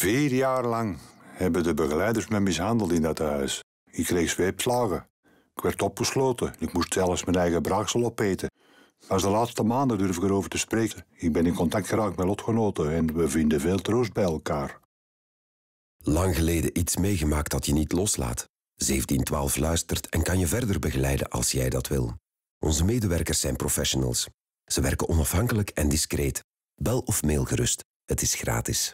Vier jaar lang hebben de begeleiders me mishandeld in dat huis. Ik kreeg zweepslagen. Ik werd opgesloten. Ik moest zelfs mijn eigen braaksel opeten. Als de laatste maanden durf ik erover te spreken. Ik ben in contact geraakt met lotgenoten en we vinden veel troost bij elkaar. Lang geleden iets meegemaakt dat je niet loslaat. 1712 luistert en kan je verder begeleiden als jij dat wil. Onze medewerkers zijn professionals. Ze werken onafhankelijk en discreet. Bel of mail gerust. Het is gratis.